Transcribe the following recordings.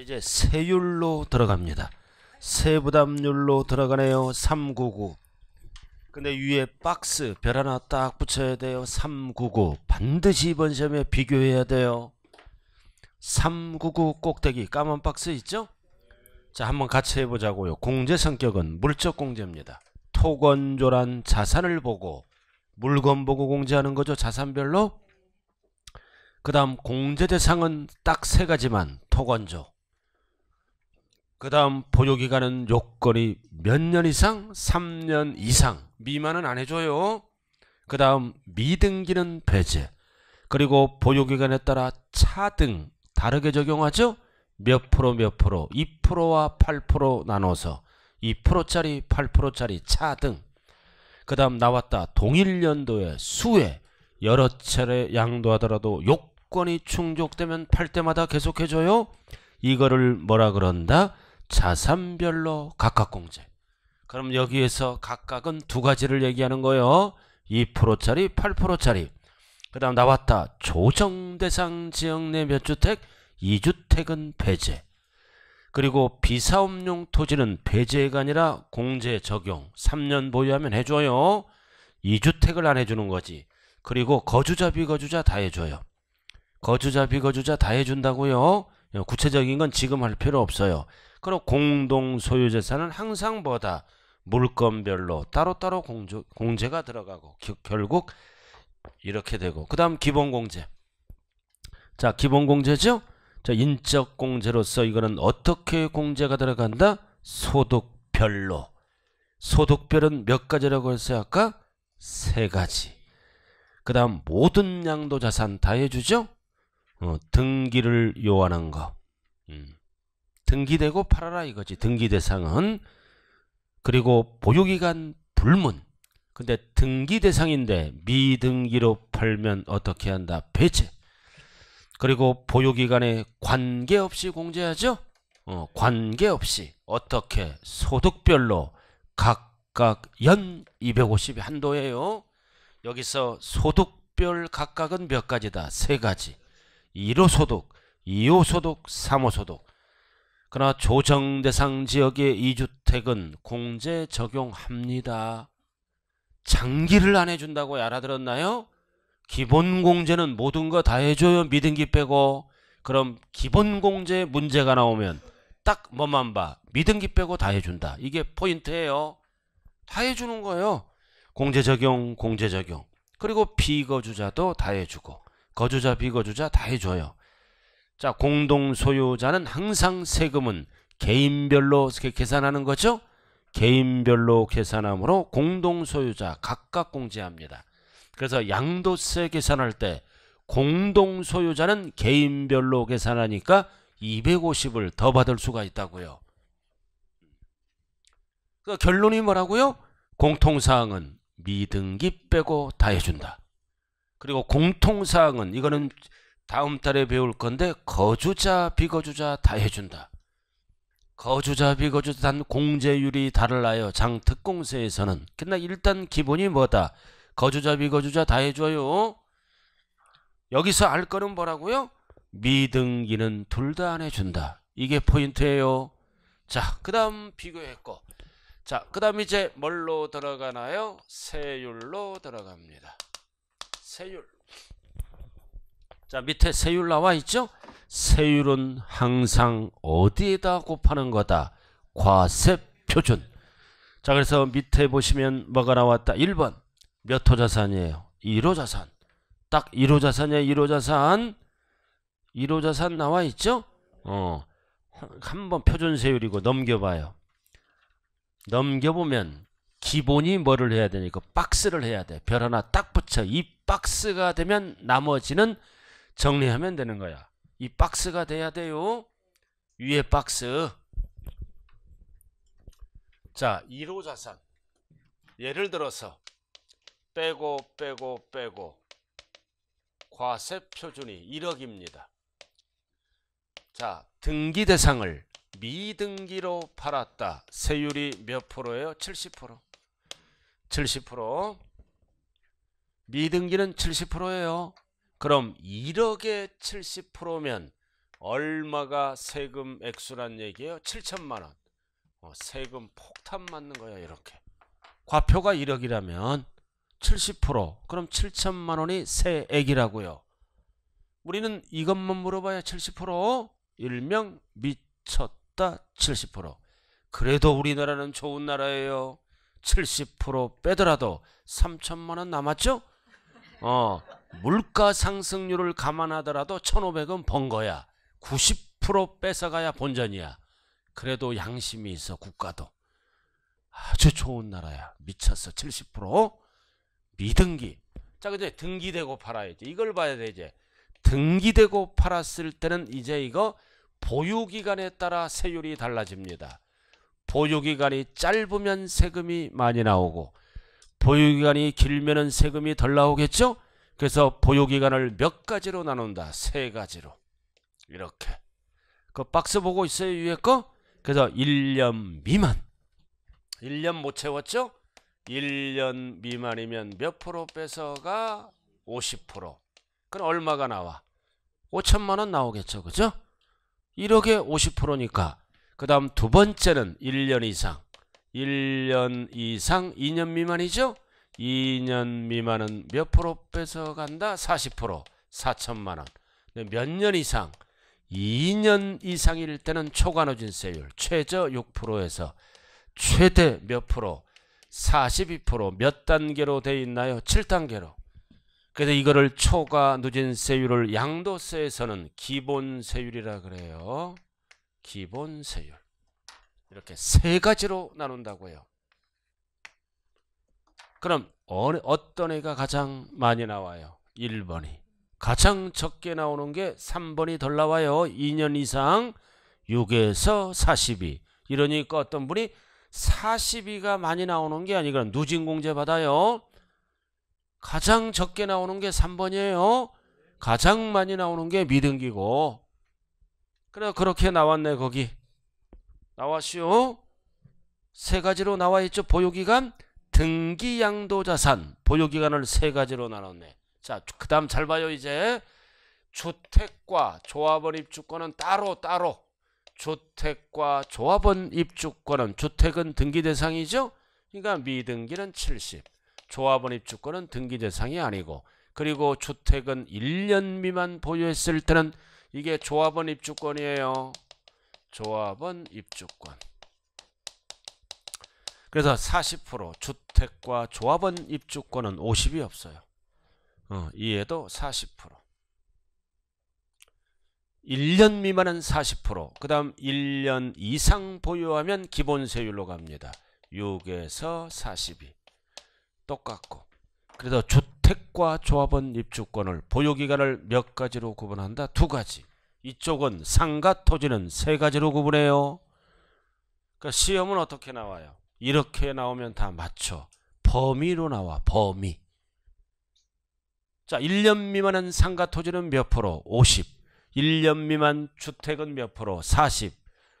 이제 세율로 들어갑니다. 세부담률로 들어가네요. 399. 근데 위에 박스 별 하나 딱 붙여야 돼요. 399. 반드시 이번 시험에 비교해야 돼요. 399 꼭대기 까만 박스 있죠? 자 한번 같이 해보자고요. 공제 성격은 물적 공제입니다. 토건조란 자산을 보고 물건 보고 공제하는 거죠. 자산별로. 그 다음 공제 대상은 딱 세 가지만 토건조 그 다음 보유기간은 요건이 몇 년 이상? 3년 이상 미만은 안 해줘요. 그 다음 미등기는 배제 그리고 보유기간에 따라 차등 다르게 적용하죠. 몇 프로 몇 프로 2%와 8% 나눠서 2%짜리 8%짜리 차등 그 다음 나왔다 동일 연도의 수에 여러 차례 양도하더라도 요건이 충족되면 팔 때마다 계속해줘요. 이거를 뭐라 그런다? 자산별로 각각 공제. 그럼 여기에서 각각은 두 가지를 얘기하는 거예요. 2%짜리, 8%짜리. 그 다음 나왔다. 조정대상 지역 내 몇 주택, 2주택은 배제. 그리고 비사업용 토지는 배제가 아니라 공제 적용. 3년 보유하면 해줘요. 2주택을 안 해주는 거지. 그리고 거주자, 비거주자 다 해줘요. 거주자, 비거주자 다 해준다고요. 구체적인 건 지금 할 필요 없어요. 그럼 공동 소유 재산은 항상 뭐다 물건별로 따로따로 공조, 공제가 들어가고 기, 결국 이렇게 되고 그 다음 기본공제 자 기본공제죠 자 인적공제로서 이거는 어떻게 공제가 들어간다 소득별로 소득별은 몇 가지라고 했어요 아까 세 가지 그 다음 모든 양도 자산 다 해주죠 어, 등기를 요하는 거 음. 등기되고 팔아라 이거지. 등기 대상은 그리고 보유기간 불문. 근데 등기 대상인데 미등기로 팔면 어떻게 한다? 배제. 그리고 보유기간에 관계없이 공제하죠? 어, 관계없이 어떻게 소득별로 각각 연 250이 한도예요. 여기서 소득별 각각은 몇 가지다? 세 가지. 1호 소득, 2호 소득, 3호 소득. 그러나 조정 대상 지역의 이주택은 공제 적용합니다. 장기를 안 해준다고 알아들었나요? 기본 공제는 모든 거 다 해줘요. 미등기 빼고. 그럼 기본 공제 문제가 나오면 딱 뭐만 봐. 미등기 빼고 다 해준다. 이게 포인트예요. 다 해주는 거예요. 공제 적용, 공제 적용. 그리고 비거주자도 다 해주고 거주자, 비거주자 다 해줘요. 자, 공동 소유자는 항상 세금은 개인별로 계산하는 거죠? 개인별로 계산하므로 공동 소유자 각각 공제합니다. 그래서 양도세 계산할 때 공동 소유자는 개인별로 계산하니까 250을 더 받을 수가 있다고요. 그 결론이 뭐라고요? 공통사항은 미등기 빼고 다 해준다. 그리고 공통사항은 이거는 다음 달에 배울 건데 거주자 비거주자 다 해준다. 거주자 비거주자 단 공제율이 달라요. 장특공세에서는. 그러 일단 기본이 뭐다. 거주자 비거주자 다 해줘요. 여기서 알 거는 뭐라고요? 미등기는 둘 다 안 해준다. 이게 포인트예요. 자, 그 다음 비교했고. 자, 그 다음 이제 뭘로 들어가나요? 세율로 들어갑니다. 세율. 자 밑에 세율 나와 있죠? 세율은 항상 어디에다 곱하는 거다? 과세 표준. 자 그래서 밑에 보시면 뭐가 나왔다? 1번 몇 호 자산이에요? 1호 자산. 딱 1호 자산이야 1호 자산. 1호 자산 나와 있죠? 어. 한번 표준 세율이고 넘겨봐요. 넘겨보면 기본이 뭐를 해야 되니까 박스를 해야 돼. 별 하나 딱 붙여. 이 박스가 되면 나머지는 정리하면 되는 거야. 이 박스가 돼야 돼요. 위에 박스. 자, 1호 자산. 예를 들어서 빼고 빼고 빼고 과세 표준이 1억입니다. 자, 등기 대상을 미등기로 팔았다. 세율이 몇 프로예요? 70%. 70%. 미등기는 70%예요. 그럼 1억에 70%면 얼마가 세금 액수란 얘기예요? 7천만 원. 어, 세금 폭탄 맞는 거야 이렇게. 과표가 1억이라면 70% 그럼 7천만 원이 세액이라고요. 우리는 이것만 물어봐야 70% 일명 미쳤다 70% 그래도 우리나라는 좋은 나라예요. 70% 빼더라도 3천만 원 남았죠? 어 물가 상승률을 감안하더라도 1 5 0 0은번 거야. 90% 뺏어가야 본전이야. 그래도 양심이 있어 국가도. 아주 좋은 나라야. 미쳤어. 70% 미등기. 자, 그데 등기되고 팔아야지. 이걸 봐야 되지. 등기되고 팔았을 때는 이제 이거 보유기간에 따라 세율이 달라집니다. 보유기간이 짧으면 세금이 많이 나오고 보유기간이 길면은 세금이 덜 나오겠죠? 그래서 보유기간을 몇 가지로 나눈다. 세 가지로. 이렇게. 그 박스 보고 있어요. 위에 거? 그래서 1년 미만. 1년 못 채웠죠? 1년 미만이면 몇 프로 빼서가 50%. 그럼 얼마가 나와? 5천만 원 나오겠죠. 그죠? 1억에 50%니까. 그 다음 두 번째는 1년 이상. 1년 이상 2년 미만이죠? 2년 미만은 몇 프로 뺏어간다? 40% 4천만원 몇 년 이상 2년 이상일 때는 초과누진세율 최저 6%에서 최대 몇 프로 42%몇 단계로 돼 있나요? 7단계로 그래서 이거를 초과누진세율을 양도세에서는 기본세율이라 그래요 기본세율 이렇게 세 가지로 나눈다고 요 그럼 어느, 어떤 애가 가장 많이 나와요? 1번이. 가장 적게 나오는 게 3번이 덜 나와요. 2년 이상 6에서 42. 이러니까 그 어떤 분이 42가 많이 나오는 게 아니고 누진공제 받아요. 가장 적게 나오는 게 3번이에요. 가장 많이 나오는 게 미등기고. 그래 그렇게 나왔네 거기. 나왔슈. 세 가지로 나와 있죠. 보유기간 등기양도자산 보유기간을 세 가지로 나눴네. 자, 그 다음 잘 봐요 이제. 주택과 조합원 입주권은 따로 따로 주택과 조합원 입주권은 주택은 등기 대상이죠. 그러니까 미등기는 70 조합원 입주권은 등기 대상이 아니고 그리고 주택은 1년 미만 보유했을 때는 이게 조합원 입주권이에요. 조합원 입주권 그래서 40% 주택과 조합원 입주권은 50이 없어요. 어, 이에도 40% 1년 미만은 40%그 다음 1년 이상 보유하면 기본세율로 갑니다. 6에서 42 똑같고 그래서 주택과 조합원 입주권을 보유기간을 몇 가지로 구분한다? 두 가지 이쪽은 상가 토지는 세 가지로 구분해요. 그 그러니까 시험은 어떻게 나와요? 이렇게 나오면 다 맞춰. 범위로 나와. 범위. 자, 1년 미만한 상가 토지는 몇 프로? 50. 1년 미만 주택은 몇 프로? 40.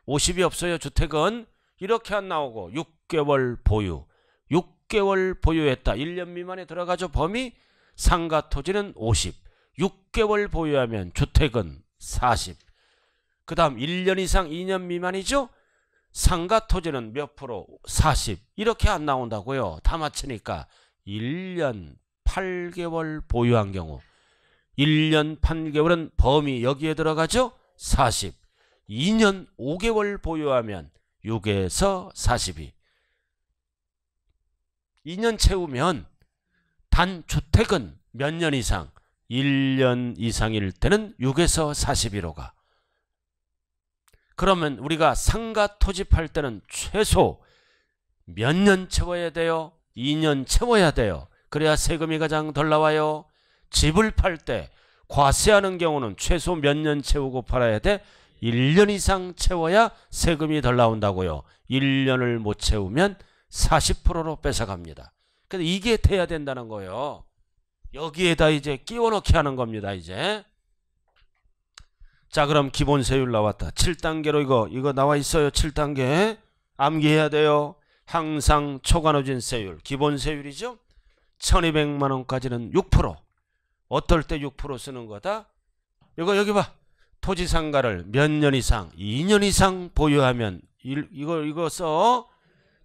50이 없어요. 주택은 이렇게 안 나오고 6개월 보유. 6개월 보유했다. 1년 미만에 들어가죠. 범위 상가 토지는 50. 6개월 보유하면 주택은 40. 그 다음 1년 이상 2년 미만이죠. 상가 토지는 몇 프로? 40 이렇게 안 나온다고요. 다 맞추니까 1년 8개월 보유한 경우 1년 8개월은 범위 여기에 들어가죠? 40 2년 5개월 보유하면 6에서 42 2년 채우면 단주택은 몇 년 이상? 1년 이상일 때는 6에서 41호가 그러면 우리가 상가 토집할 때는 최소 몇 년 채워야 돼요? 2년 채워야 돼요. 그래야 세금이 가장 덜 나와요. 집을 팔 때 과세하는 경우는 최소 몇 년 채우고 팔아야 돼? 1년 이상 채워야 세금이 덜 나온다고요. 1년을 못 채우면 40%로 뺏어갑니다. 근데 이게 돼야 된다는 거예요. 여기에다 이제 끼워넣기 하는 겁니다. 이제 자 그럼 기본 세율 나왔다. 7단계로 이거 이거 나와 있어요. 7단계 암기해야 돼요. 항상 초간호진 세율 기본 세율이죠. 1200만 원까지는 6% 어떨 때 6% 쓰는 거다. 이거 여기 봐. 토지 상가를 몇 년 이상 2년 이상 보유하면 일, 이거 이거 써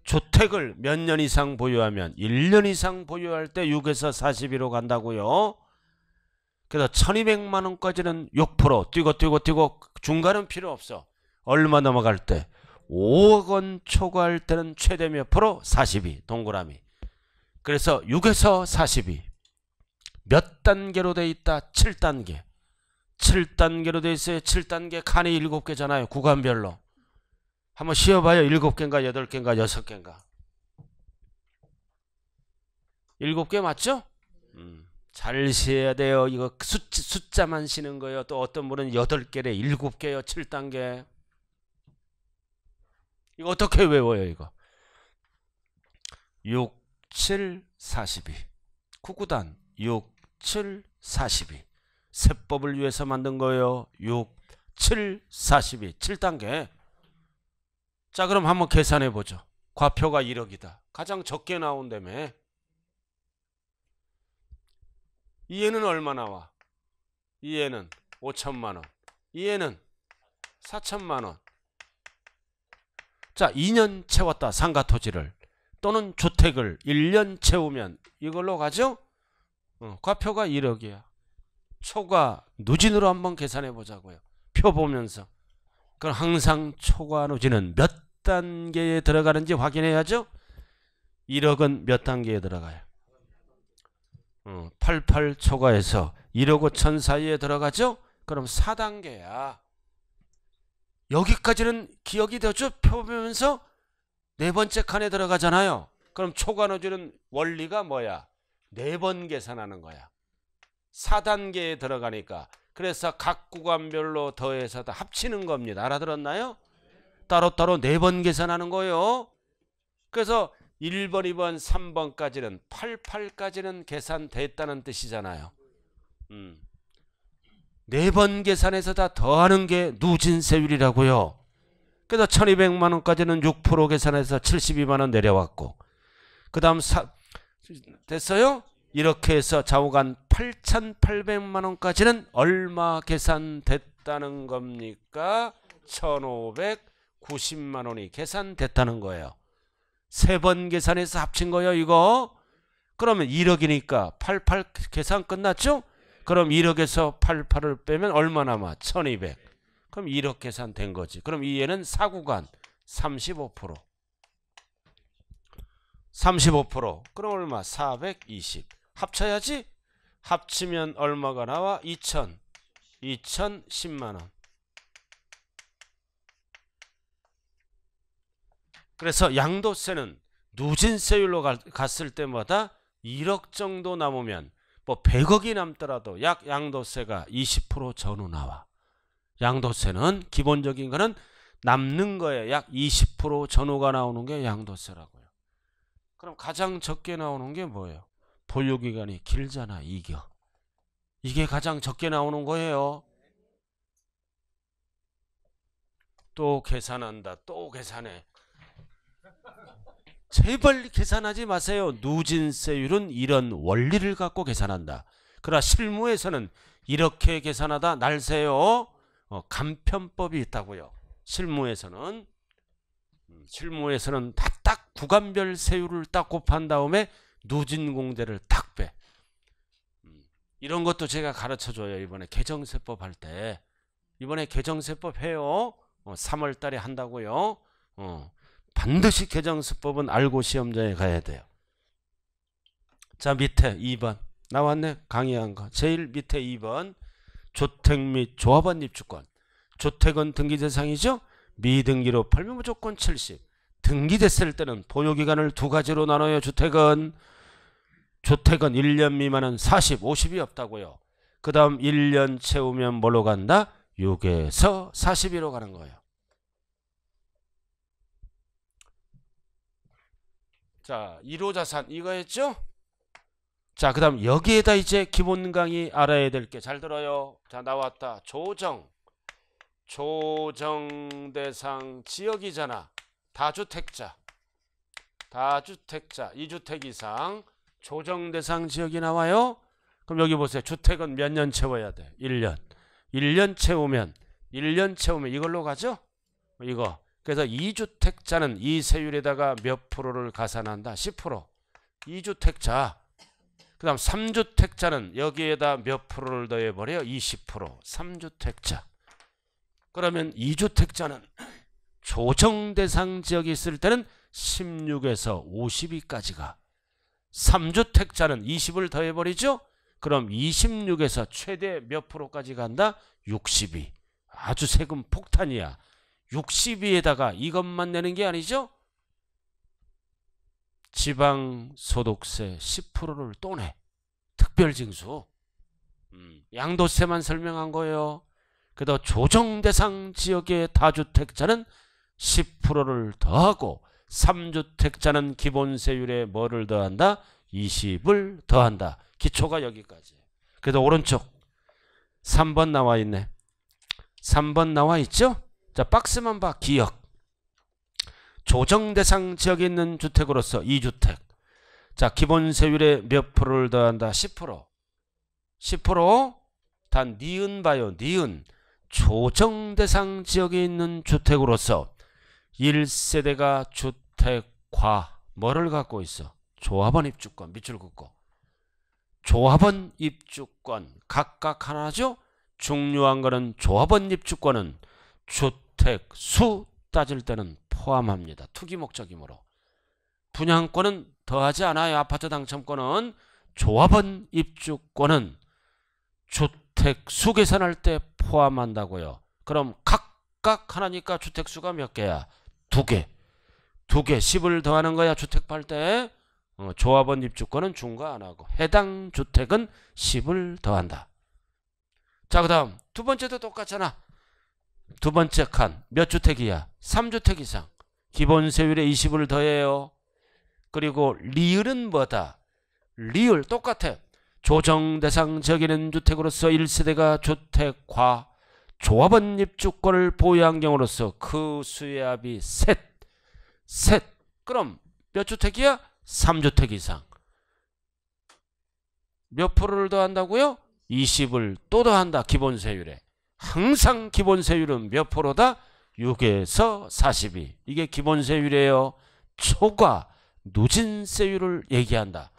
주택을 몇 년 이상 보유하면 1년 이상 보유할 때 6에서 41로 간다고요. 그래서 1200만 원까지는 6% 뛰고 뛰고 뛰고 중간은 필요 없어. 얼마 넘어갈 때? 5억 원 초과할 때는 최대 몇 프로? 42 동그라미. 그래서 6에서 42. 몇 단계로 돼 있다? 7단계. 7단계로 돼 있어요. 7단계 칸이 7개잖아요. 구간별로. 한번 쉬어봐요. 7개인가 8개인가 6개인가. 7개 맞죠? 음. 잘 세야 돼요. 이거 숫자, 만 세는 거예요. 또 어떤 분은 8개래, 7개요, 7단계. 이거 어떻게 외워요, 이거? 6, 7, 42. 구구단 6, 7, 42. 세법을 위해서 만든 거예요. 6, 7, 42. 7단계. 자, 그럼 한번 계산해 보죠. 과표가 1억이다. 가장 적게 나온다며. 이 애는 얼마 나와? 이 애는 5천만 원. 이 애는 4천만 원. 자, 2년 채웠다. 상가 토지를. 또는 주택을 1년 채우면 이걸로 가죠? 어, 과표가 1억이야. 초과 누진으로 한번 계산해 보자고요. 표 보면서. 그럼 항상 초과 누진은 몇 단계에 들어가는지 확인해야죠? 1억은 몇 단계에 들어가요? 88 음, 초과해서 1억 5천 사이에 들어가죠? 그럼 4단계야. 여기까지는 기억이 되죠? 펴보면서 네 번째 칸에 들어가잖아요. 그럼 초과로주는 원리가 뭐야? 네 번 계산하는 거야. 4단계에 들어가니까. 그래서 각 구간별로 더해서 다 합치는 겁니다. 알아들었나요? 따로따로 네 번 계산하는 거예요. 그래서 1번, 2번, 3번까지는 88까지는 계산됐다는 뜻이잖아요. 음. 네번 계산해서 다 더하는 게 누진세율이라고요. 그래서 1200만 원까지는 6% 계산해서 72만 원 내려왔고 그 다음 됐어요? 이렇게 해서 좌우간 8800만 원까지는 얼마 계산됐다는 겁니까? 1590만 원이 계산됐다는 거예요. 세번 계산해서 합친 거예요 이거 그러면 1억이니까 88 계산 끝났죠? 그럼 1억에서 88을 빼면 얼마 남아? 1200 그럼 1억 계산된 거지 그럼 이 얘는 4구간 35% 35% 그럼 얼마? 420 합쳐야지 합치면 얼마가 나와? 2000 2010만원 그래서 양도세는 누진세율로 갔을 때마다 1억 정도 남으면 뭐 100억이 남더라도 약 양도세가 20% 전후 나와. 양도세는 기본적인 거는 남는 거에 약 20% 전후가 나오는 게 양도세라고요. 그럼 가장 적게 나오는 게 뭐예요? 보유기간이 길잖아, 이겨. 이게 가장 적게 나오는 거예요. 또 계산한다, 또 계산해. 제발 계산하지 마세요. 누진세율은 이런 원리를 갖고 계산한다. 그러나 실무에서는 이렇게 계산하다 날세요. 어, 간편법이 있다고요. 실무에서는 음, 실무에서는 딱딱 구간별 세율을 딱 곱한 다음에 누진공제를 딱 빼. 음, 이런 것도 제가 가르쳐줘요. 이번에 개정세법 할 때. 이번에 개정세법 해요. 어, 3월달에 한다고요. 어, 반드시 개정수법은 알고 시험장에 가야 돼요. 자 밑에 2번 나왔네 강의한 거 제일 밑에 2번 주택및 조합원 입주권 주택은 등기 대상이죠 미등기로 팔면 무조건 70 등기됐을 때는 보유기간을 두 가지로 나눠요 주택은 주택은 1년 미만은 40, 50이 없다고요 그 다음 1년 채우면 뭘로 간다? 6에서 42로 가는 거예요 자 1호 자산 이거였죠? 자, 그 다음 여기에다 이제 기본 강의 알아야 될 게 잘 들어요. 자, 나왔다. 조정. 조정 대상 지역이잖아. 다주택자. 다주택자. 2주택 이상. 조정 대상 지역이 나와요. 그럼 여기 보세요. 주택은 몇 년 채워야 돼? 1년. 1년 채우면 1년 채우면 이걸로 가죠? 이거. 그래서 2주택자는 이 세율에다가 몇 프로를 가산한다? 10%. 2주택자. 그 다음 3주택자는 여기에다 몇 프로를 더해버려? 요 20%. 3주택자. 그러면 2주택자는 조정 대상 지역이 있을 때는 16에서 52까지가 3주택자는 20을 더해버리죠? 그럼 26에서 최대 몇 프로까지 간다? 62. 아주 세금 폭탄이야. 6 2에다가 이것만 내는 게 아니죠? 지방소득세 10%를 또 내. 특별징수. 음, 양도세만 설명한 거예요. 그래서 조정대상 지역의 다주택자는 10%를 더하고 3주택자는 기본세율에 뭐를 더한다? 20을 더한다. 기초가 여기까지. 그래서 오른쪽 3번 나와 있네. 3번 나와 있죠? 자 박스만 봐 기억 조정 대상 지역에 있는 주택으로서 2주택 자 기본 세율에 몇 프로를 더한다 10% 10%단 니은 봐요 니은 조정 대상 지역에 있는 주택으로서 1세대가 주택과 뭐를 갖고 있어 조합원 입주권 밑줄 긋고 조합원 입주권 각각 하나죠 중요한 거는 조합원 입주권은 주택 주택 수 따질 때는 포함합니다. 투기 목적이므로. 분양권은 더하지 않아요. 아파트 당첨권은 조합원 입주권은 주택 수 계산할 때 포함한다고요. 그럼 각각 하나니까 주택 수가 몇 개야? 두 개. 두 개. 10을 더하는 거야. 주택 팔 때. 어, 조합원 입주권은 중과 안 하고 해당 주택은 10을 더한다. 자, 그 다음 두 번째도 똑같잖아. 두 번째 칸 몇 주택이야? 3주택 이상 기본 세율에 20을 더해요 그리고 리을은 뭐다? 리을 똑같아 조정 대상 적이는 주택으로서 1세대가 주택과 조합원 입주권을 보유한 경우로서 그 수의 합이 셋. 셋. 그럼 몇 주택이야? 3주택 이상. 몇 프로를 더한다고요? 20을 또 더한다. 기본세율에. 항상 기본세율은 몇 프로다? 6에서 42. 이게 기본세율이에요. 초과, 누진세율을 얘기한다.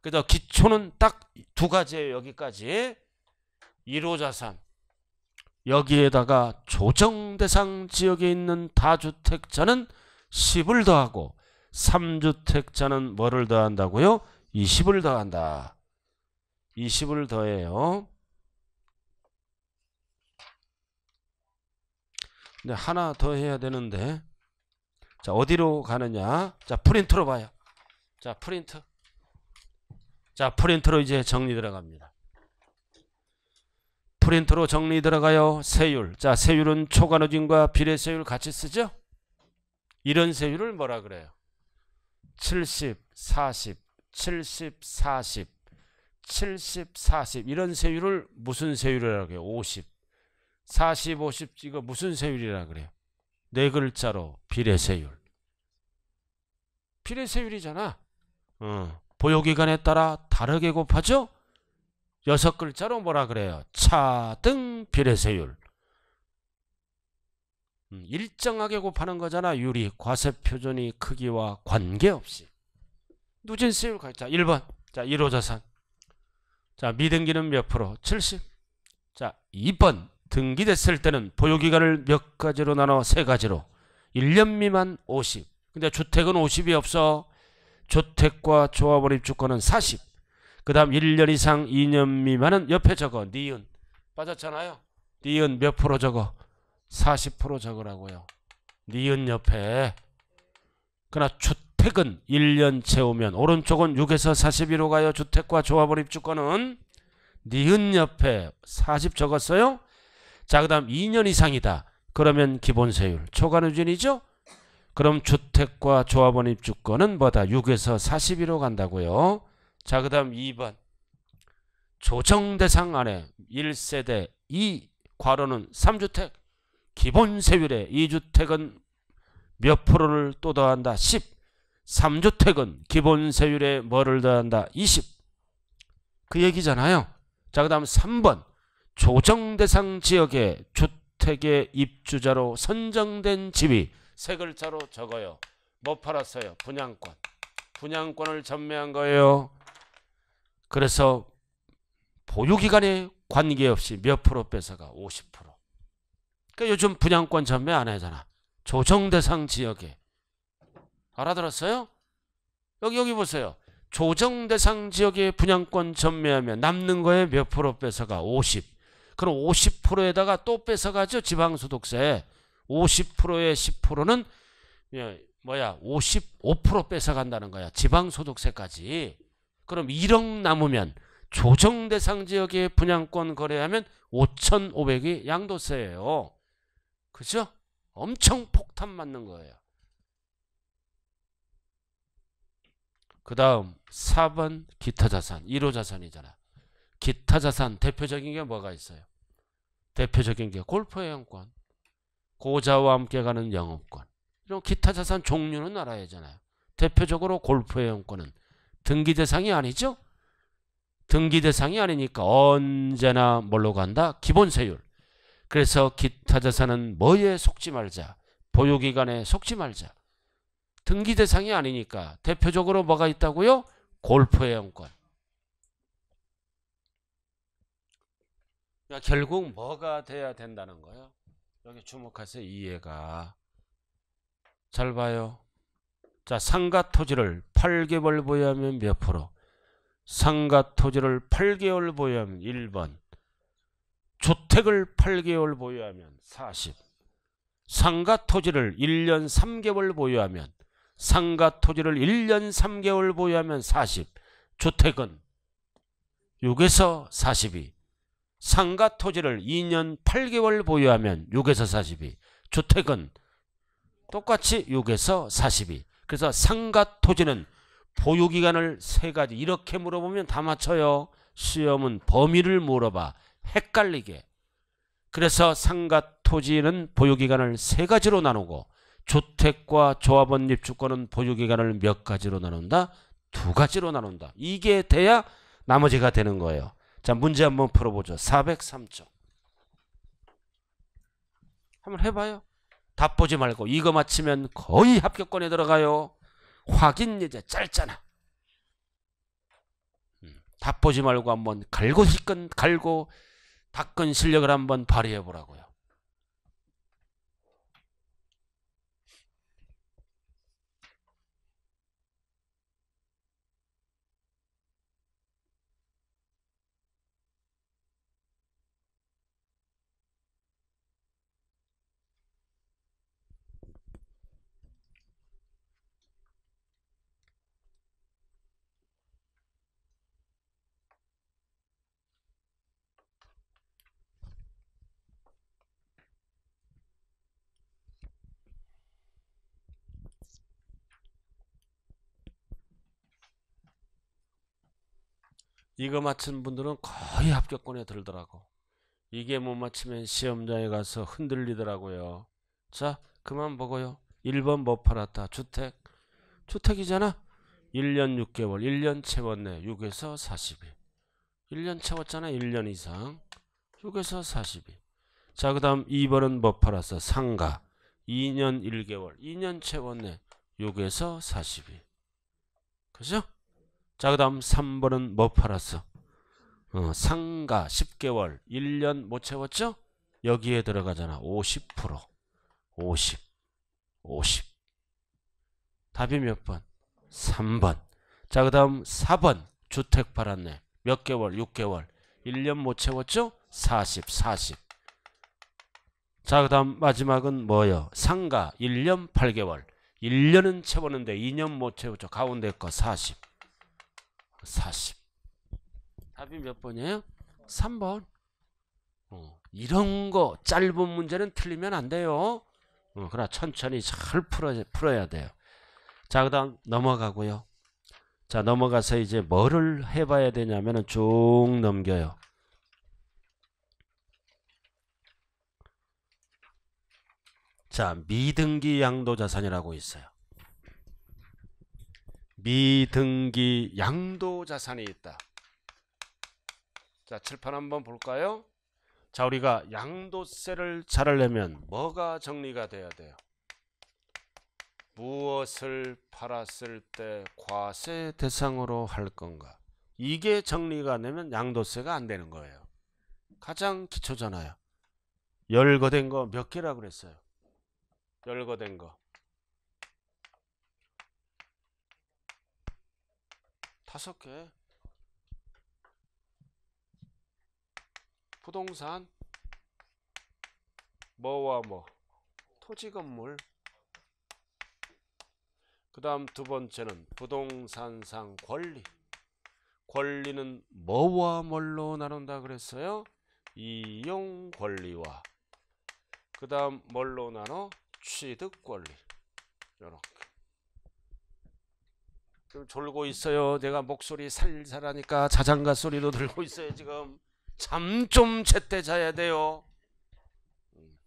그래서 기초는 딱 두 가지예요. 여기까지. 1호자산. 여기에다가 조정대상 지역에 있는 다주택자는 10을 더하고 3주택자는 뭐를 더한다고요? 20을 더한다. 20을 더해요. 근데 하나 더 해야 되는데 자 어디로 가느냐 자 프린트로 봐요 자 프린트 자 프린트로 이제 정리 들어갑니다 프린트로 정리 들어가요 세율 자 세율은 초간호진과 비례세율 같이 쓰죠 이런 세율을 뭐라 그래요 70 40 70 40 70 40 이런 세율을 무슨 세율이라고 해요 50 40, 50 이거 무슨 세율이라 그래요? 네 글자로 비례세율. 비례세율이잖아. 어. 보유기간에 따라 다르게 곱하죠? 여섯 글자로 뭐라 그래요? 차등 비례세율. 음, 일정하게 곱하는 거잖아. 유리, 과세 표준이 크기와 관계없이. 누진세율 가자. 1번. 자, 1호 자산. 자, 미등기는 몇 프로? 70. 자, 2번. 등기됐을 때는 보유기간을 몇 가지로 나눠? 세 가지로. 1년 미만 50. 근데 주택은 50이 없어. 주택과 조합원 입주권은 40. 그 다음 1년 이상 2년 미만은 옆에 적어. 니은. 빠졌잖아요. 니은 몇 프로 적어? 40% 적으라고요. 니은 옆에. 그러나 주택은 1년 채우면 오른쪽은 6에서 41로 가요. 주택과 조합원 입주권은 니은 옆에 40 적었어요. 자, 그 다음 2년 이상이다. 그러면 기본세율. 초과누진이죠? 그럼 주택과 조합원 입주권은 뭐다? 6에서 41로 간다고요. 자, 그 다음 2번. 조정 대상 안에 1세대 2 과로는 3주택. 기본세율에 2주택은 몇 프로를 또 더한다? 10. 3주택은 기본세율에 뭐를 더한다? 20. 그 얘기잖아요. 자, 그 다음 3번. 조정 대상 지역의 주택의 입주자로 선정된 집이 세 글자로 적어요. 뭐 팔았어요? 분양권. 분양권을 전매한 거예요. 그래서 보유기간에 관계없이 몇 프로 뺏어가? 50%. 그러니까 요즘 분양권 전매 안 하잖아. 조정 대상 지역에. 알아들었어요? 여기 여기 보세요. 조정 대상 지역의 분양권 전매하면 남는 거에 몇 프로 뺏어가? 50. 그럼 50%에다가 또 뺏어가죠. 지방소득세. 5 0에 10%는 뭐야 55% 뺏어간다는 거야. 지방소득세까지. 그럼 1억 남으면 조정 대상 지역의 분양권 거래하면 5,500이 양도세예요. 그죠? 엄청 폭탄 맞는 거예요. 그 다음 4번 기타 자산 1호 자산이잖아. 기타 자산 대표적인 게 뭐가 있어요? 대표적인 게 골프 회원권, 고자와 함께 가는 영업권 이런 기타 자산 종류는 알아야잖아요. 대표적으로 골프 회원권은 등기 대상이 아니죠? 등기 대상이 아니니까 언제나 뭘로 간다? 기본세율. 그래서 기타 자산은 뭐에 속지 말자. 보유기간에 속지 말자. 등기 대상이 아니니까 대표적으로 뭐가 있다고요? 골프 회원권. 그러니까 결국 뭐가 돼야 된다는 거예요? 여기 주목하세요. 이해가. 잘 봐요. 자, 상가 토지를 8개월 보유하면 몇 프로? 상가 토지를 8개월 보유하면 1번. 주택을 8개월 보유하면 40. 상가 토지를 1년 3개월 보유하면 상가 토지를 1년 3개월 보유하면 40. 주택은 6에서 42. 상가 토지를 2년 8개월 보유하면 6에서 42 주택은 똑같이 6에서 42 그래서 상가 토지는 보유기간을 세 가지 이렇게 물어보면 다 맞춰요 시험은 범위를 물어봐 헷갈리게 그래서 상가 토지는 보유기간을 세 가지로 나누고 주택과 조합원 입주권은 보유기간을 몇 가지로 나눈다? 두 가지로 나눈다 이게 돼야 나머지가 되는 거예요 자 문제 한번 풀어보죠. 403쪽. 한번 해봐요. 답 보지 말고 이거 맞히면 거의 합격권에 들어가요. 확인 이제 짧잖아. 음, 답 보지 말고 한번 갈고 갈고 닦은 실력을 한번 발휘해 보라고요. 이거 맞힌 분들은 거의 합격권에 들더라고. 이게 못 맞히면 시험장에 가서 흔들리더라고요. 자, 그만 보고요. 1번 뭐 팔았다? 주택. 주택이잖아. 1년 6개월, 1년 채웠네. 6에서 42. 1년 채웠잖아. 1년 이상. 6에서 42. 자, 그 다음 2번은 뭐 팔았어? 상가. 2년 1개월, 2년 채웠네. 6에서 42. 그죠? 자, 그 다음 3번은 뭐 팔았어? 어, 상가 10개월 1년 못 채웠죠? 여기에 들어가잖아. 50% 50 50 답이 몇 번? 3번 자, 그 다음 4번 주택 팔았네. 몇 개월? 6개월 1년 못 채웠죠? 40 40 자, 그 다음 마지막은 뭐예요? 상가 1년 8개월 1년은 채웠는데 2년 못 채웠죠. 가운데 거40 40 답이 몇 번이에요? 3번 어, 이런 거 짧은 문제는 틀리면 안 돼요 어, 그러나 천천히 잘 풀어, 풀어야 돼요 자그 다음 넘어가고요 자 넘어가서 이제 뭐를 해봐야 되냐면 쭉 넘겨요 자 미등기 양도자산이라고 있어요 미등기 양도 자산이 있다. 자, 칠판 한번 볼까요? 자, 우리가 양도세를 잘하려면 뭐가 정리가 돼야 돼요? 무엇을 팔았을 때 과세 대상으로 할 건가? 이게 정리가 되면 양도세가 안 되는 거예요. 가장 기초잖아요. 열거된 거 몇 개라 그랬어요? 열거된 거. 다섯 개 부동산 뭐와 뭐 토지 건물 그 다음 두 번째는 부동산상 권리 권리는 뭐와 뭘로 나눈다 그랬어요? 이용 권리와 그 다음 뭘로 나눠? 취득 권리 요렇게 지 졸고 있어요. 내가 목소리 살살하니까 자장가 소리도 들고 있어요. 지금 잠 좀 제때 자야 돼요. 음.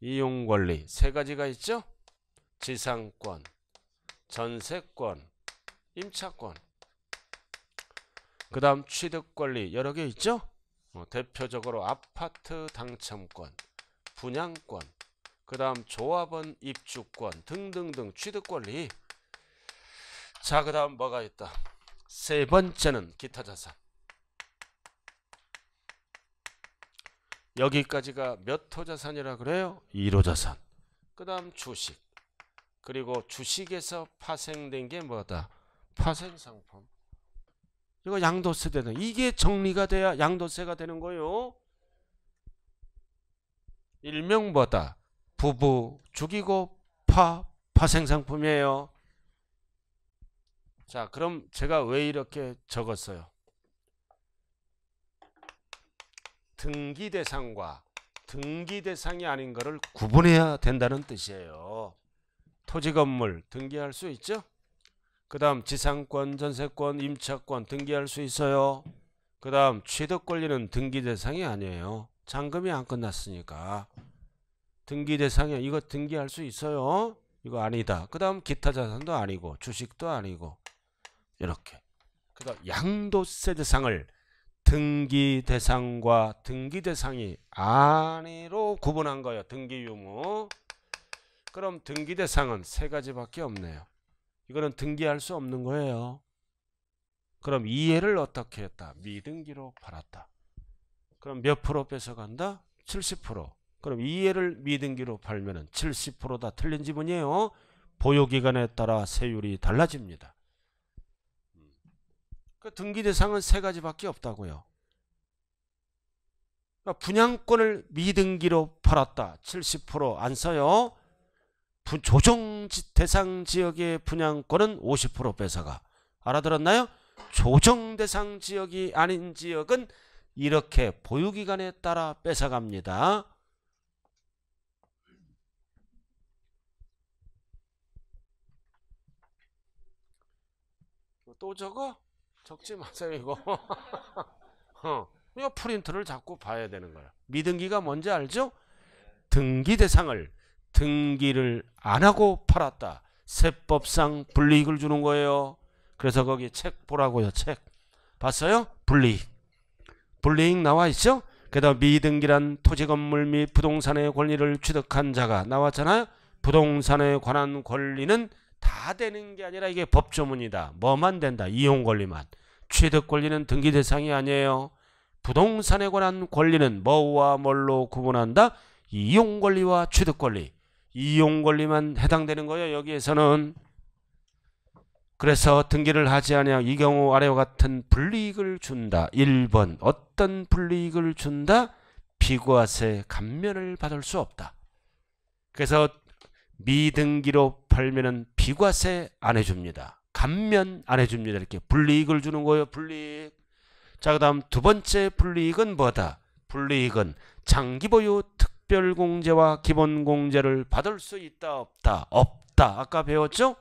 이용권리 세 가지가 있죠. 지상권, 전세권, 임차권. 그 다음 취득권리 여러 개 있죠. 어, 대표적으로 아파트 당첨권, 분양권, 그 다음 조합원 입주권 등등등 취득권리 자, 그 다음 뭐가 있다. 세 번째는 기타 자산. 여기까지가 몇 호 자산이라 그래요? 1호 자산. 그 다음 주식. 그리고 주식에서 파생된 게 뭐다? 파생상품. 이거 양도세 되는 이게 정리가 돼야 양도세가 되는 거요. 예 일명 뭐다? 부부 죽이고 파 파생상품이에요. 자 그럼 제가 왜 이렇게 적었어요 등기 대상과 등기 대상이 아닌 것을 구분해야 된다는 뜻이에요 토지 건물 등기할 수 있죠 그 다음 지상권 전세권 임차권 등기할 수 있어요 그 다음 취득 권리는 등기 대상이 아니에요 잔금이 안 끝났으니까 등기 대상이 이거 등기할 수 있어요 이거 아니다 그 다음 기타 자산도 아니고 주식도 아니고 이렇게. 그러니까 양도세 대상을 등기 대상과 등기 대상이 아니로 구분한 거예요. 등기 유무. 그럼 등기 대상은 세 가지밖에 없네요. 이거는 등기할 수 없는 거예요. 그럼 이해를 어떻게 했다? 미등기로 팔았다. 그럼 몇 프로 뺏어간다? 70%. 그럼 이해를 미등기로 팔면 은 70%다 틀린 지문이에요. 보유기간에 따라 세율이 달라집니다. 그 등기 대상은 세 가지밖에 없다고요. 그러니까 분양권을 미등기로 팔았다. 70%안 써요. 조정 대상 지역의 분양권은 50% 뺏어가. 알아들었나요? 조정 대상 지역이 아닌 지역은 이렇게 보유기간에 따라 뺏어갑니다. 뭐 또 적어? 적지 마세요 이거 어. 이 프린트를 자꾸 봐야 되는 거예요 미등기가 뭔지 알죠? 등기 대상을 등기를 안 하고 팔았다 세법상 불이익을 주는 거예요 그래서 거기 책 보라고요 책 봤어요? 불이익 불이익 나와 있죠? 게다가 미등기란 토지 건물 및 부동산의 권리를 취득한 자가 나왔잖아요 부동산에 관한 권리는 다 되는 게 아니라 이게 법조문이다. 뭐만 된다. 이용 권리만. 취득 권리는 등기 대상이 아니에요. 부동산에 관한 권리는 뭐와 뭘로 구분한다? 이용 권리와 취득 권리. 이용 권리만 해당되는 거예요. 여기에서는 그래서 등기를 하지 아니이 경우 아래와 같은 불이익을 준다. 1번 어떤 불이익을 준다? 비과세 감면을 받을 수 없다. 그래서 미등기로 팔면은 비과세 안 해줍니다. 감면 안 해줍니다. 이렇게 불리익을 주는 거예요. 불리익. 자, 그 다음 두 번째 불리익은 뭐다? 불리익은 장기보유 특별공제와 기본공제를 받을 수 있다 없다? 없다. 아까 배웠죠?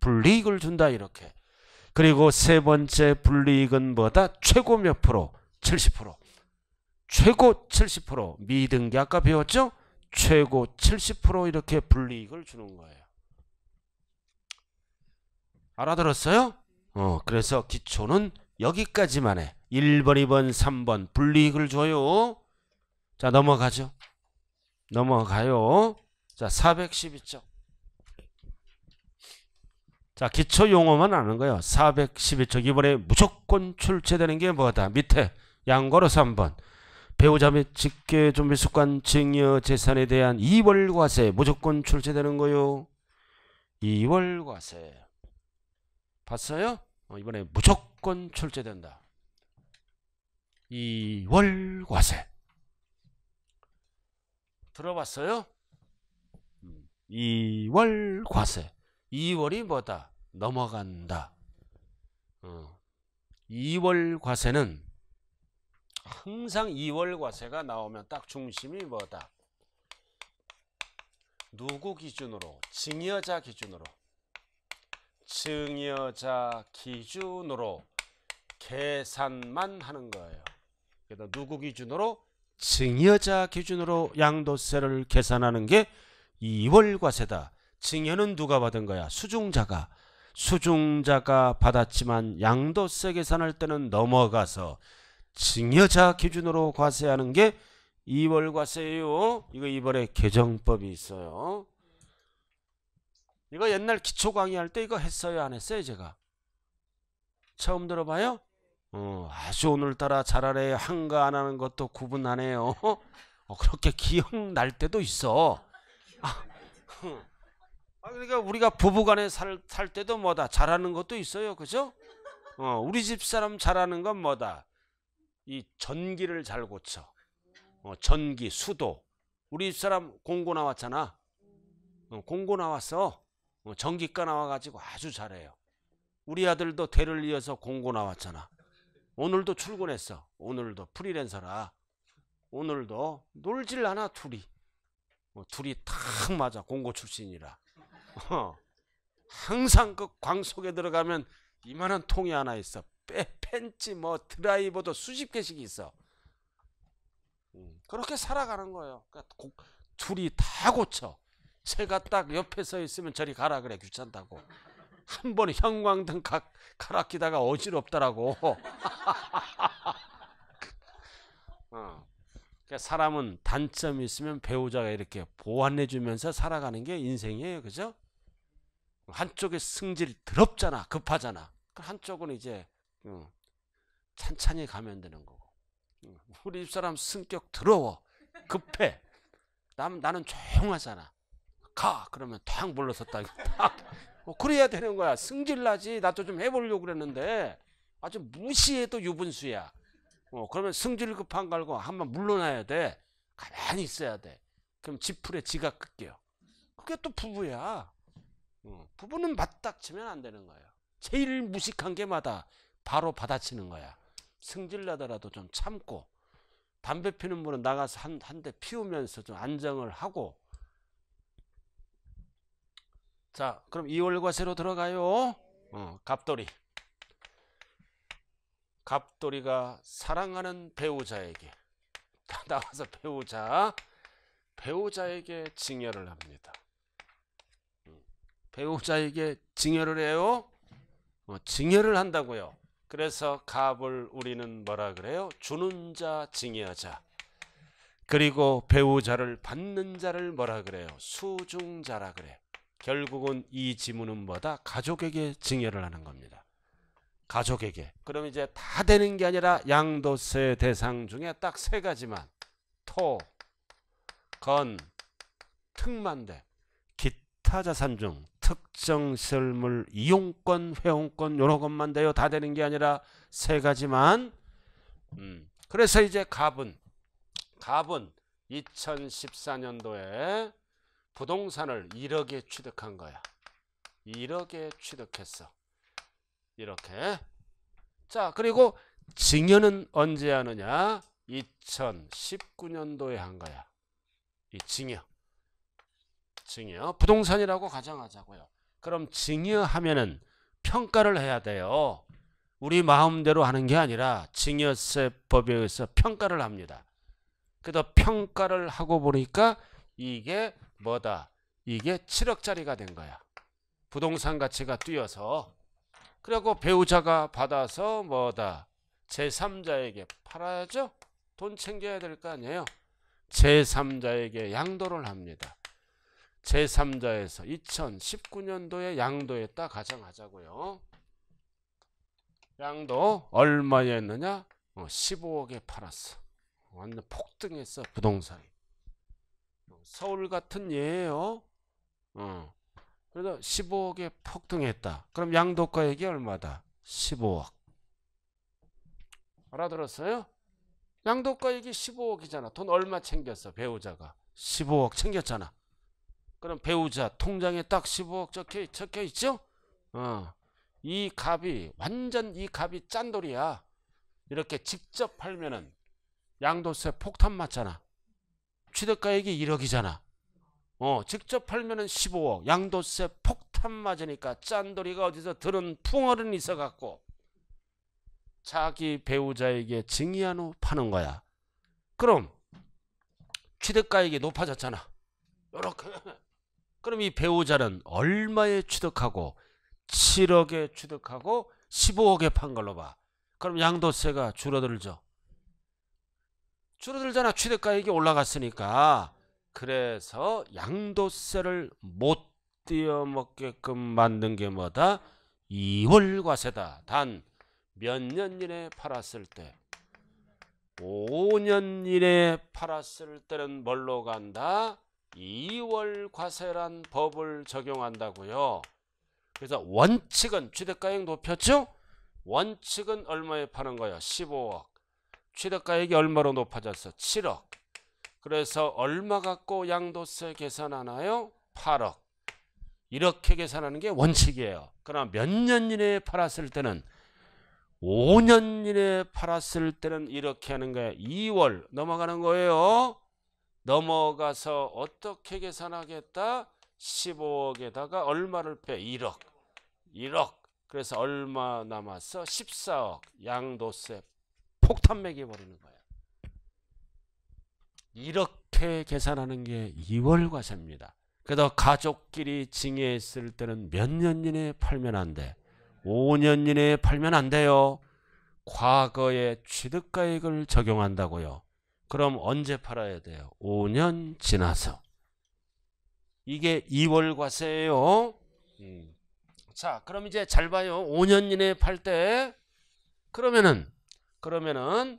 불리익을 준다 이렇게. 그리고 세 번째 불리익은 뭐다? 최고 몇 프로? 70%. 최고 70% 미등기 아까 배웠죠? 최고 70% 이렇게 불리익을 주는 거예요. 알아들었어요? 어, 그래서 기초는 여기까지만 해. 1번, 2번, 3번 불리익을 줘요. 자, 넘어가죠. 넘어가요. 자, 412쪽. 자, 기초 용어만 아는 거예요. 412쪽. 이번에 무조건 출제되는 게 뭐다? 밑에 양거로 3번. 배우자 및 직계 준비 습관 증여 재산에 대한 이월과세 무조건 출제되는 거요. 이월과세 봤어요? 어, 이번에 무조건 철제된다. 이월과세 들어봤어요? 음, 이월과세 2월이 뭐다? 넘어간다. 어. 2월 과세는 항상 2월 과세가 나오면 딱 중심이 뭐다? 누구 기준으로? 증여자 기준으로. 증여자 기준으로 계산만 하는 거예요. 그래서 누구 기준으로? 증여자 기준으로 양도세를 계산하는 게 2월과세다. 증여는 누가 받은 거야? 수중자가. 수중자가 받았지만 양도세 계산할 때는 넘어가서 증여자 기준으로 과세하는 게 2월과세예요. 이거 이번에 개정법이 있어요. 이거 옛날 기초 강의할 때 이거 했어요 안 했어요 제가? 처음 들어봐요? 어, 아주 오늘따라 잘하래 한가 안 하는 것도 구분하네요. 어, 그렇게 기억날 때도 있어. 아, 아, 그러니까 우리가 부부간에 살, 살 때도 뭐다 잘하는 것도 있어요, 그죠? 어, 우리 집 사람 잘하는 건 뭐다 이 전기를 잘 고쳐. 어, 전기, 수도. 우리 집 사람 공고 나왔잖아. 어, 공고 나왔어. 뭐 전기과 나와가지고 아주 잘해요. 우리 아들도 대를 이어서 공고 나왔잖아. 오늘도 출근했어. 오늘도 프리랜서라. 오늘도 놀질 않아 둘이. 뭐 둘이 탁 맞아 공고 출신이라. 어. 항상 그광 속에 들어가면 이만한 통이 하나 있어. 빼, 팬츠 뭐 드라이버도 수십 개씩 있어. 음, 그렇게 살아가는 거예요. 그러니까 고, 둘이 다 고쳐. 새가 딱 옆에 서 있으면 저리 가라 그래 귀찮다고. 한번 형광등 가, 가락기다가 어지럽더라고. 어. 그 사람은 단점이 있으면 배우자가 이렇게 보완해 주면서 살아가는 게 인생이에요. 그죠? 한쪽에 승질 이 더럽잖아. 급하잖아. 한쪽은 이제 음, 찬찬히 가면 되는 거고. 어, 우리 집사람 성격 더러워. 급해. 남, 나는 조용하잖아. 가 그러면 탁 물러섰다 탁뭐 그래야 되는 거야 승질나지 나도 좀 해보려고 그랬는데 아주 무시해도 유분수야 어, 그러면 승질 급한 걸고 한번 물러나야 돼 가만히 있어야 돼 그럼 지풀에 지가 끌겨요 그게 또 부부야 어, 부부는 맞닥치면 안 되는 거예요 제일 무식한 게마다 바로 받아치는 거야 승질나더라도 좀 참고 담배 피는 물은 나가서 한 한 대 피우면서 좀 안정을 하고 자 그럼 2월과세로 들어가요 어, 갑돌이 갑돌이가 사랑하는 배우자에게 다 나와서 배우자 배우자에게 증여를 합니다 음, 배우자에게 증여를 해요 어, 징여를 한다고요 그래서 갑을 우리는 뭐라 그래요 주는 자증여자 그리고 배우자를 받는 자를 뭐라 그래요 수중자라 그래요 결국은 이 지문은 뭐다? 가족에게 증여를 하는 겁니다. 가족에게. 그럼 이제 다 되는 게 아니라 양도세 대상 중에 딱 세 가지만 토, 건, 특만 돼. 기타 자산 중 특정 실물 이용권, 회원권 요런 것만 돼요. 다 되는 게 아니라 세 가지만. 음. 그래서 이제 갑은 갑은 2014년도에 부동산을 1억에 취득한 거야. 1억에 취득했어. 이렇게. 자, 그리고 증여는 언제 하느냐? 2019년도에 한 거야. 이 증여. 증여. 부동산이라고 가정하자고요. 그럼 증여하면은 평가를 해야 돼요. 우리 마음대로 하는 게 아니라 증여세법에 의해서 평가를 합니다. 그래서 평가를 하고 보니까 이게 뭐다? 이게 7억짜리가 된 거야. 부동산 가치가 뛰어서. 그리고 배우자가 받아서 뭐다? 제3자에게 팔아야죠. 돈 챙겨야 될 거 아니에요. 제3자에게 양도를 합니다. 제3자에서 2019년도에 양도했다 가정하자고요. 양도 얼마였느냐? 15억에 어, 팔았어. 완전 폭등했어 부동산이. 서울 같은 예예요. 어. 그래서 15억에 폭등했다. 그럼 양도가액이 얼마다? 15억. 알아들었어요? 양도가액이 15억이잖아. 돈 얼마 챙겼어? 배우자가. 15억 챙겼잖아. 그럼 배우자 통장에 딱 15억 적혀, 적혀 있죠? 어. 이 값이 완전 이 값이 짠돌이야. 이렇게 직접 팔면은 양도세 폭탄 맞잖아. 취득가액이 1억이잖아. 어, 직접 팔면은 15억. 양도세 폭탄 맞으니까 짠돌이가 어디서 들은 풍어는 있어 갖고 자기 배우자에게 증여한 후 파는 거야. 그럼 취득가액이 높아졌잖아. 요렇게. 그럼 이 배우자는 얼마에 취득하고 7억에 취득하고 15억에 판 걸로 봐. 그럼 양도세가 줄어들죠. 줄어들잖아. 취득가액이 올라갔으니까. 그래서 양도세를 못 띄어먹게끔 만든 게 뭐다? 2월과세다단 몇 년 이내 팔았을 때 5년 이내 팔았을 때는 뭘로 간다? 2월 과세란 법을 적용한다고요. 그래서 원칙은 취득가액 높였죠? 원칙은 얼마에 파는 거예요? 15억. 취득가액이 얼마로 높아졌어? 7억. 그래서 얼마 갖고 양도세 계산하나요? 8억. 이렇게 계산하는 게 원칙이에요. 그러나 몇 년 이내에 팔았을 때는 5년 이내에 팔았을 때는 이렇게 하는 거예요. 2월 넘어가는 거예요. 넘어가서 어떻게 계산하겠다? 15억에다가 얼마를 빼? 1억. 1억. 그래서 얼마 남았어? 14억. 양도세 폭탄 매겨버리는 거야. 이렇게 계산하는 게 2월 과세입니다. 그래서 가족끼리 징해했을 때는 몇 년 이내에 팔면 안 돼. 5년 이내에 팔면 안 돼요. 과거의 취득가액을 적용한다고요. 그럼 언제 팔아야 돼요? 5년 지나서. 이게 2월 과세예요. 음. 자, 그럼 이제 잘 봐요. 5년 이내에 팔 때. 그러면은 그러면은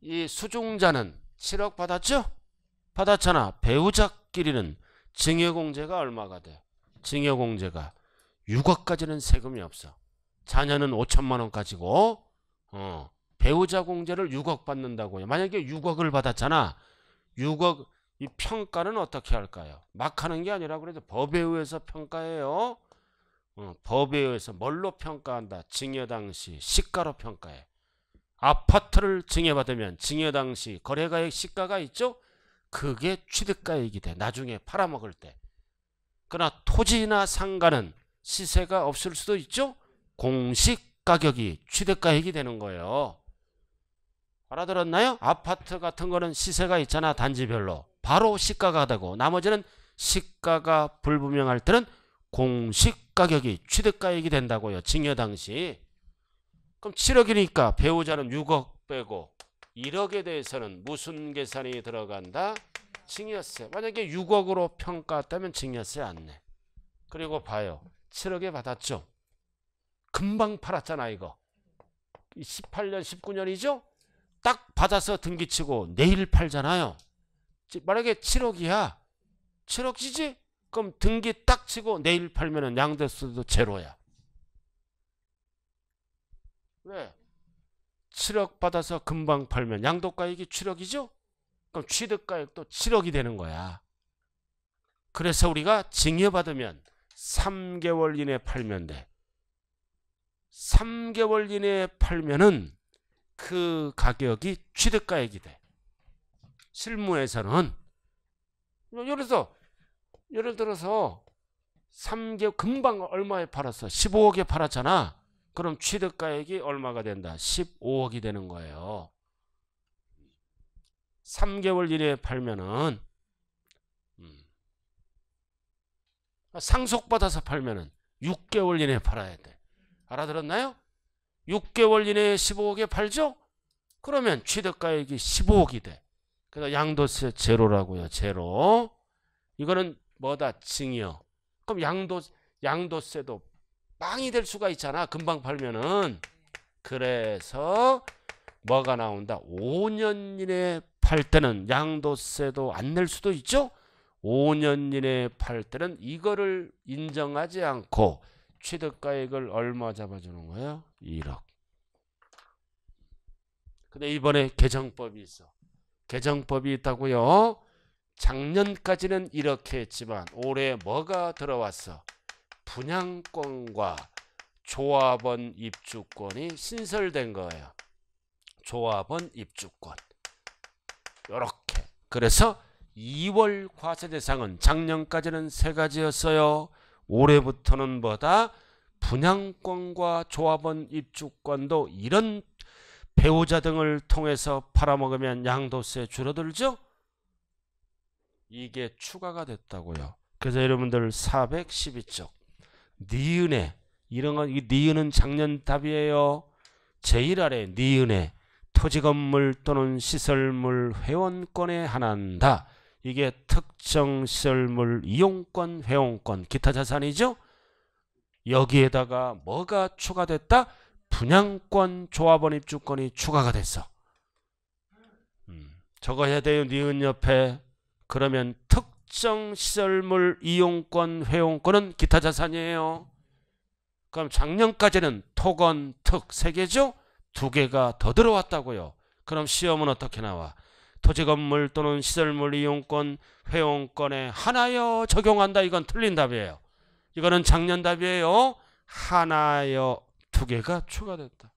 이 수중자는 7억 받았죠? 받았잖아. 배우자끼리는 증여공제가 얼마가 돼? 증여공제가 6억까지는 세금이 없어. 자녀는 5천만 원까지고 어, 배우자 공제를 6억 받는다고요. 만약에 6억을 받았잖아. 6억 이 평가는 어떻게 할까요? 막 하는 게 아니라 그래도 법에 의해서 평가해요. 어, 법에 의해서 뭘로 평가한다? 증여 당시 시가로 평가해. 아파트를 증여받으면 증여 당시 거래가액 시가가 있죠? 그게 취득가액이 돼. 나중에 팔아먹을 때. 그러나 토지나 상가는 시세가 없을 수도 있죠? 공식 가격이 취득가액이 되는 거예요. 알아들었나요? 아파트 같은 거는 시세가 있잖아 단지별로. 바로 시가가 되고 나머지는 시가가 불분명할 때는 공식 가격이 취득가액이 된다고요. 증여 당시. 그럼 7억이니까 배우자는 6억 빼고 1억에 대해서는 무슨 계산이 들어간다? 증여세. 만약에 6억으로 평가했다면 증여세 안 내. 그리고 봐요. 7억에 받았죠. 금방 팔았잖아 이거. 18년 19년이죠. 딱 받아서 등기치고 내일 팔잖아요. 만약에 7억이야. 7억이지? 그럼 등기 딱 치고 내일 팔면 양대수도 제로야. 왜? 7억 받아서 금방 팔면 양도가액이 7억이죠? 그럼 취득가액도 7억이 되는 거야. 그래서 우리가 증여받으면 3개월 이내에 팔면 돼. 3개월 이내에 팔면은 그 가격이 취득가액이 돼. 실무에서는 예를 들어서 예를 들어서 3개 금방 얼마에 팔았어? 15억에 팔았잖아. 그럼 취득가액이 얼마가 된다? 15억이 되는 거예요. 3개월 이내에 팔면은 음. 상속받아서 팔면은 6개월 이내에 팔아야 돼. 알아들었나요? 6개월 이내에 15억에 팔죠? 그러면 취득가액이 15억이 돼. 그래서 양도세 제로라고요. 제로. 이거는 뭐다? 증여. 그럼 양도, 양도세도 빵이 될 수가 있잖아. 금방 팔면은. 그래서 뭐가 나온다? 5년 이내 팔 때는 양도세도 안 낼 수도 있죠. 5년 이내 팔 때는 이거를 인정하지 않고 취득가액을 얼마 잡아주는 거예요? 1억. 근데 이번에 개정법이 있어. 개정법이 있다고요. 작년까지는 이렇게 했지만 올해 뭐가 들어왔어? 분양권과 조합원 입주권이 신설된 거예요. 조합원 입주권. 요렇게. 그래서 2월 과세 대상은 작년까지는 세 가지였어요. 올해부터는 뭐다? 분양권과 조합원 입주권도 이런 배우자 등을 통해서 팔아먹으면 양도세 줄어들죠? 이게 추가가 됐다고요. 그래서 여러분들 412쪽 니은에 이런 건 니은은 작년 답이에요. 제1 아래 니은에 토지 건물 또는 시설물 회원권에 한한다. 이게 특정 시설물 이용권, 회원권, 기타 자산이죠. 여기에다가 뭐가 추가됐다? 분양권, 조합원 입주권이 추가가 됐어. 음, 저거 해야 돼요. 니은 옆에. 그러면 특 특정 시설물 이용권, 회원권은 기타 자산이에요. 그럼 작년까지는 토건, 특 세 개죠? 두 개가 더 들어왔다고요. 그럼 시험은 어떻게 나와? 토지 건물 또는 시설물 이용권, 회원권에 하나여 적용한다. 이건 틀린 답이에요. 이거는 작년 답이에요. 하나여 두 개가 추가됐다.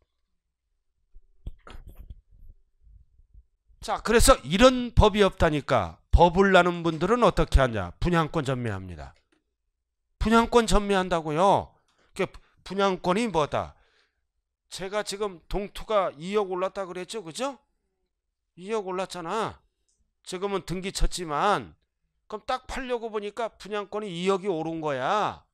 자, 그래서 이런 법이 없다니까 법을 나는 분들은 어떻게 하냐? 분양권 전매합니다. 분양권 전매한다고요. 그 분양권이 뭐다? 제가 지금 동투가 2억 올랐다 그랬죠. 그죠? 2억 올랐잖아. 지금은 등기 쳤지만 그럼 딱 팔려고 보니까 분양권이 2억이 오른 거야.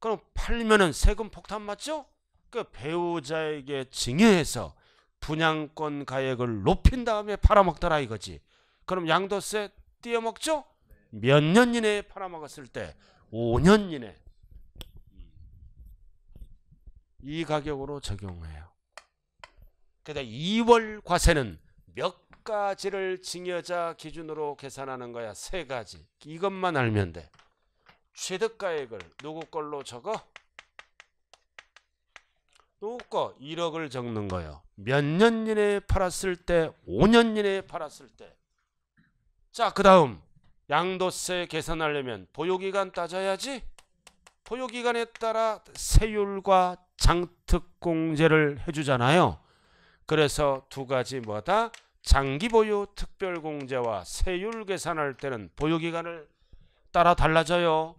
그럼 팔면은 세금 폭탄 맞죠? 그 배우자에게 증여해서 분양권 가액을 높인 다음에 팔아먹더라 이거지. 그럼 양도세 뛰어먹죠? 네. 몇년 이내에 팔아먹었을 때 5년 이내 이 가격으로 적용해요. 그래서 2월 과세는 몇 가지를 증여자 기준으로 계산하는 거야. 세 가지. 이것만 알면 돼. 취득가액을 누구 걸로 적어? 누구 거? 1억을 적는 거예요. 몇 년 이내에 팔았을 때, 5년 이내에 팔았을 때. 자, 그 다음 양도세 계산하려면 보유기간 따져야지. 보유기간에 따라 세율과 장특공제를 해주잖아요. 그래서 두 가지 뭐다? 장기보유 특별공제와 세율 계산할 때는 보유기간을 따라 달라져요.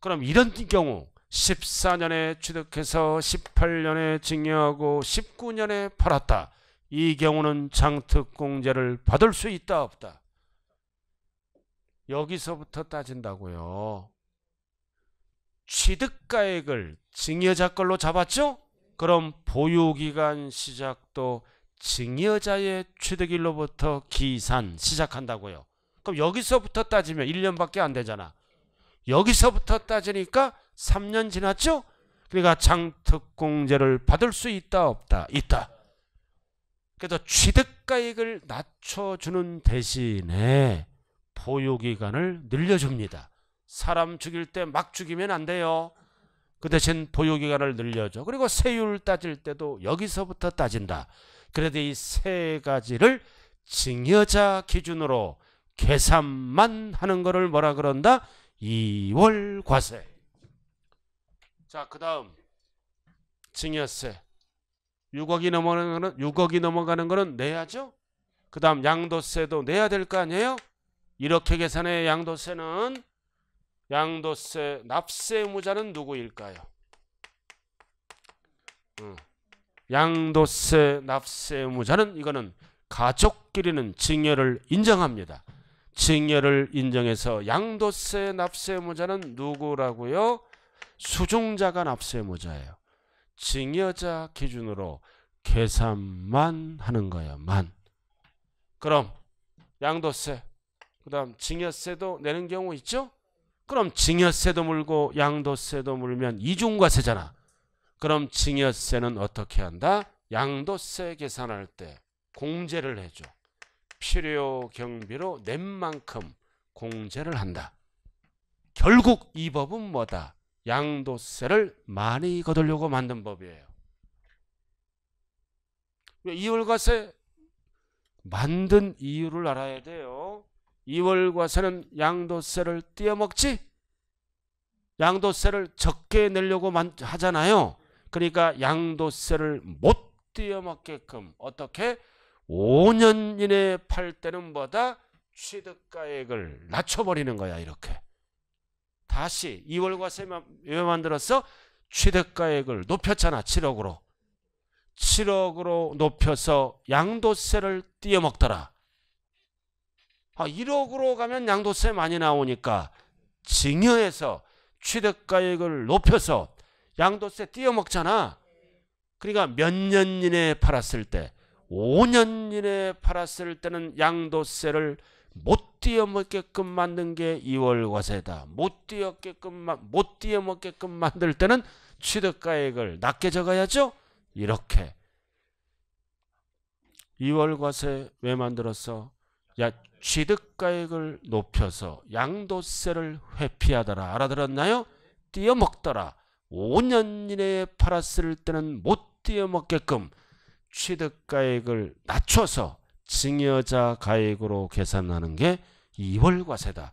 그럼 이런 경우 14년에 취득해서 18년에 증여하고 19년에 팔았다. 이 경우는 장특공제를 받을 수 있다 없다. 여기서부터 따진다고요. 취득가액을 증여자 걸로 잡았죠? 그럼 보유기간 시작도 증여자의 취득일로부터 기산 시작한다고요. 그럼 여기서부터 따지면 1년밖에 안 되잖아. 여기서부터 따지니까 3년 지났죠? 그러니까 장특공제를 받을 수 있다 없다 있다. 그래서 취득가액을 낮춰주는 대신에 보유기간을 늘려줍니다. 사람 죽일 때 막 죽이면 안 돼요. 그 대신 보유기간을 늘려줘. 그리고 세율 따질 때도 여기서부터 따진다. 그래도 이 세 가지를 증여자 기준으로 계산만 하는 거를 뭐라 그런다? 이월 과세. 자, 그 다음 증여세. 6억이 넘어가는 거는 6억이 넘어가는 거는 내야죠. 그 다음 양도세도 내야 될 거 아니에요? 이렇게 계산해 양도세는 양도세 납세 의무자는 누구일까요? 양도세 납세 의무자는 이거는 가족끼리는 증여를 인정합니다. 증여를 인정해서 양도세 납세 의무자는 누구라고요? 수중자가 납세 의무자예요. 증여자 기준으로 계산만 하는 거예요. 만. 그럼 양도세 그 다음 증여세도 내는 경우 있죠? 그럼 증여세도 물고 양도세도 물면 이중과세잖아. 그럼 증여세는 어떻게 한다? 양도세 계산할 때 공제를 해줘. 필요 경비로 낸 만큼 공제를 한다. 결국 이 법은 뭐다? 양도세를 많이 거두려고 만든 법이에요. 이월과세 만든 이유를 알아야 돼요. 2월과세는 양도세를 떼어먹지 양도세를 적게 내려고 하잖아요. 그러니까 양도세를 못 떼어먹게끔 어떻게 5년 이내에 팔 때는 뭐다? 취득가액을 낮춰버리는 거야 이렇게. 다시 2월과세만 왜 만들었어? 취득가액을 높였잖아 7억으로. 7억으로 높여서 양도세를 떼어먹더라 아, 1억으로 가면 양도세 많이 나오니까 증여해서 취득가액을 높여서 양도세 띄어먹잖아. 그러니까 몇 년 이내에 팔았을 때 5년 이내에 팔았을 때는 양도세를 못 띄어먹게끔 만든 게 2월 과세다. 못 띄어먹게끔 못 띄어먹게끔 만들 때는 취득가액을 낮게 적어야죠. 이렇게 2월 과세 왜 만들었어? 야 취득가액을 높여서 양도세를 회피하더라. 알아들었나요? 띄어먹더라. 5년 이내에 팔았을 때는 못 띄어먹게끔 취득가액을 낮춰서 증여자 가액으로 계산하는 게 2월과세다.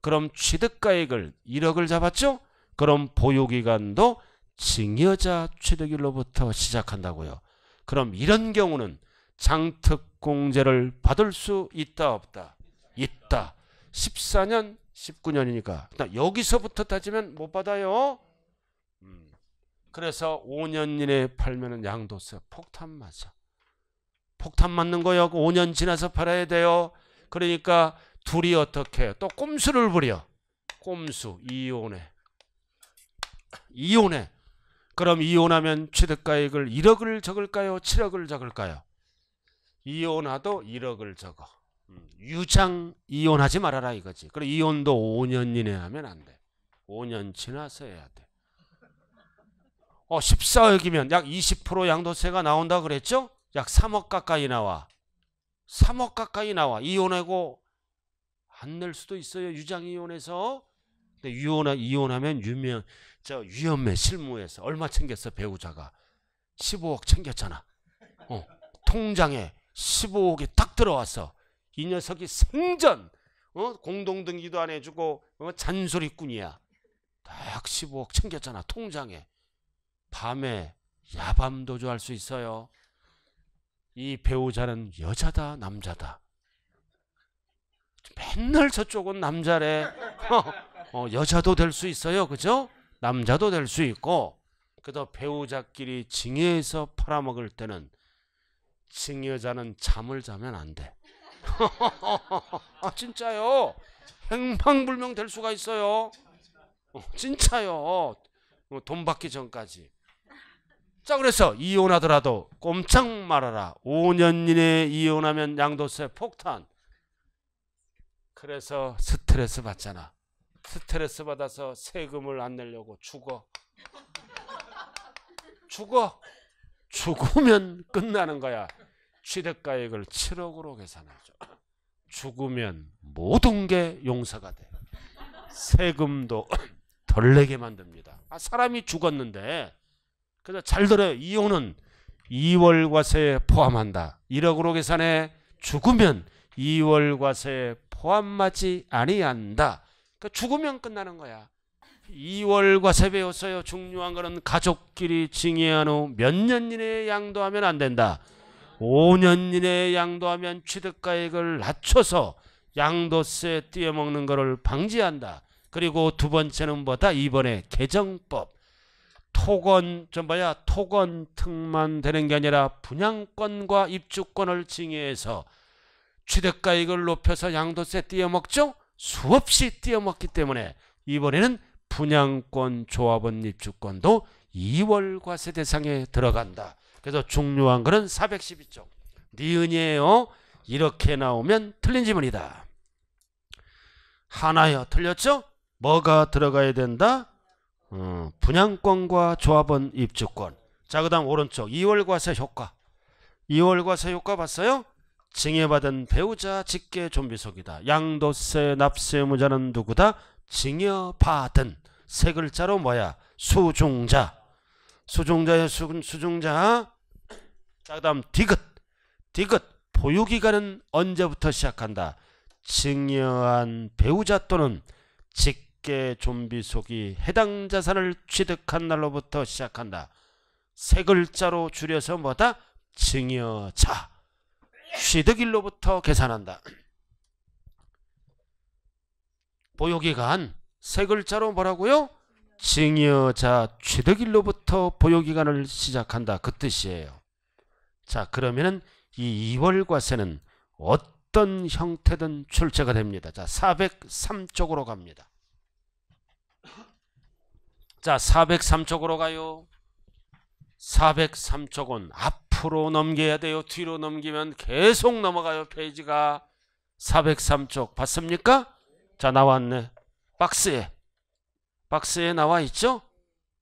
그럼 취득가액을 1억을 잡았죠? 그럼 보유기간도 증여자 취득일로부터 시작한다고요. 그럼 이런 경우는 장특공제를 받을 수 있다 없다? 있다. 14년 19년이니까 그러니까 여기서부터 따지면 못 받아요. 음. 그래서 5년 이내에 팔면 양도세 폭탄 맞아. 폭탄 맞는 거야 5년 지나서 팔아야 돼요. 그러니까 둘이 어떻게 해요 또 꼼수를 부려. 꼼수 이혼해. 이혼해. 그럼 이혼하면 취득가액을 1억을 적을까요? 7억을 적을까요? 이혼하도 1억을 적어. 음, 유장 이혼하지 말아라 이거지. 그럼 이혼도 5년 이내 하면 안 돼. 5년 지나서 해야 돼. 어, 14억이면 약 20% 양도세가 나온다 그랬죠? 약 3억 가까이 나와. 3억 가까이 나와. 이혼하고 안 낼 수도 있어요. 유장 이혼해서. 근데 유혼하, 이혼하면 유명 저 위험해 실무에서 얼마 챙겼어 배우자가 15억 챙겼잖아. 어, 통장에 15억이 딱 들어와서 이 녀석이 생전 어? 공동등기도 안 해주고 어? 잔소리꾼이야. 딱 15억 챙겼잖아 통장에. 밤에 야밤도주 할수 있어요. 이 배우자는 여자다 남자다. 맨날 저쪽은 남자래. 어, 어 여자도 될 수 있어요. 그죠? 남자도 될 수 있고 그다 배우자끼리 징해서 팔아먹을 때는 승여자는 잠을 자면 안 돼. 아, 진짜요. 행방불명 될 수가 있어요. 어, 진짜요. 어, 돈 받기 전까지. 자 그래서 이혼하더라도 꼼짝 말아라. 5년 이내에 이혼하면 양도세 폭탄. 그래서 스트레스 받잖아. 스트레스 받아서 세금을 안 내려고 죽어. 죽어. 죽으면 끝나는 거야. 취득가액을 7억으로 계산하죠. 죽으면 모든 게 용서가 돼. 세금도 덜 내게 만듭니다. 아, 사람이 죽었는데 그래서 잘 들어요. 이혼은 2월 과세 포함한다. 1억으로 계산해 죽으면 2월 과세 포함하지 아니한다. 그러니까 죽으면 끝나는 거야. 2월 과세 배웠어요. 중요한 거는 가족끼리 증여한후 몇 년 이내에 양도하면 안 된다. 5년 이내에 양도하면 취득가액을 낮춰서 양도세 띄어먹는 것을 방지한다. 그리고 두 번째는 뭐다? 이번에 개정법. 토건, 좀 뭐야? 토건 특만 되는 게 아니라 분양권과 입주권을 징해해서 취득가액을 높여서 양도세 띄어먹죠? 수없이 띄어먹기 때문에 이번에는 분양권 조합원 입주권도 2월 과세 대상에 들어간다. 그래서 중요한 거는 412쪽. 니은이에요. 이렇게 나오면 틀린 지문이다. 하나요. 틀렸죠? 뭐가 들어가야 된다? 어, 분양권과 조합원 입주권. 자, 그 다음 오른쪽. 2월 과세 효과. 2월 과세 효과 봤어요? 증여받은 배우자 직계 좀비속이다. 양도세 납세 의무자는 누구다? 증여받은세 글자로 뭐야? 수중자. 수중자의 수, 수중자. 자, 그 다음 디귿. 디귿. 보유기간은 언제부터 시작한다? 증여한 배우자 또는 직계 좀비 속이 해당 자산을 취득한 날로부터 시작한다. 세 글자로 줄여서 뭐다? 증여자. 취득일로부터 계산한다. 보유기간 세 글자로 뭐라고요? 증여자 취득일로부터 보유기간을 시작한다. 그 뜻이에요. 자 그러면은 이 2월과세는 어떤 형태든 출제가 됩니다. 자 403쪽으로 갑니다. 자 403쪽으로 가요. 403쪽은 앞으로 넘겨야 돼요. 뒤로 넘기면 계속 넘어가요. 페이지가 403쪽 봤습니까? 자 나왔네. 박스에 박스에 나와 있죠?